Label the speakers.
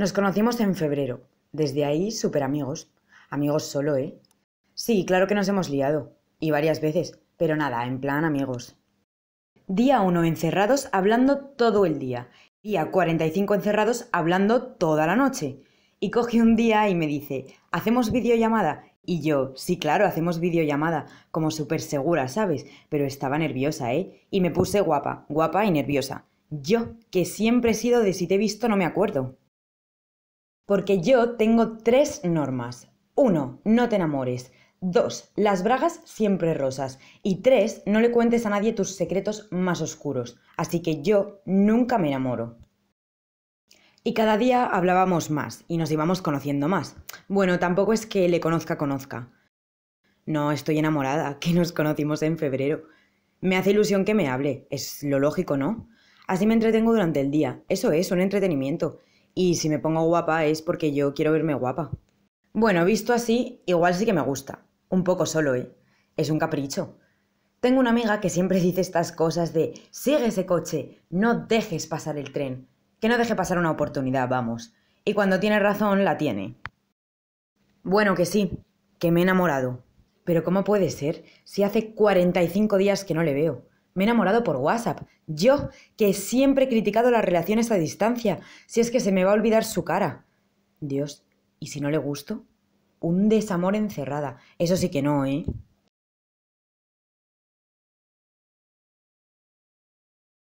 Speaker 1: Nos conocimos en febrero. Desde ahí, súper amigos. Amigos solo, ¿eh? Sí, claro que nos hemos liado. Y varias veces. Pero nada, en plan amigos. Día uno encerrados hablando todo el día. Día 45 encerrados hablando toda la noche. Y coge un día y me dice, ¿hacemos videollamada? Y yo, sí, claro, hacemos videollamada, como súper segura, ¿sabes? Pero estaba nerviosa, ¿eh? Y me puse guapa, guapa y nerviosa. Yo, que siempre he sido de si te he visto no me acuerdo. Porque yo tengo tres normas. Uno, no te enamores. Dos, Las bragas siempre rosas. Y tres, No le cuentes a nadie tus secretos más oscuros. Así que yo nunca me enamoro. Y cada día hablábamos más y nos íbamos conociendo más. Bueno, tampoco es que le conozca, conozca. No estoy enamorada, que nos conocimos en febrero. Me hace ilusión que me hable, es lo lógico, ¿no? Así me entretengo durante el día. Eso es, un entretenimiento y si me pongo guapa es porque yo quiero verme guapa. Bueno, visto así, igual sí que me gusta. Un poco solo, ¿eh? Es un capricho. Tengo una amiga que siempre dice estas cosas de sigue ese coche, no dejes pasar el tren, que no deje pasar una oportunidad, vamos. Y cuando tiene razón, la tiene. Bueno, que sí, que me he enamorado. Pero ¿cómo puede ser si hace 45 días que no le veo? Me he enamorado por WhatsApp. Yo, que siempre he criticado las relaciones a distancia, si es que se me va a olvidar su cara. Dios, ¿y si no le gusto? Un desamor encerrada. Eso sí que no, ¿eh?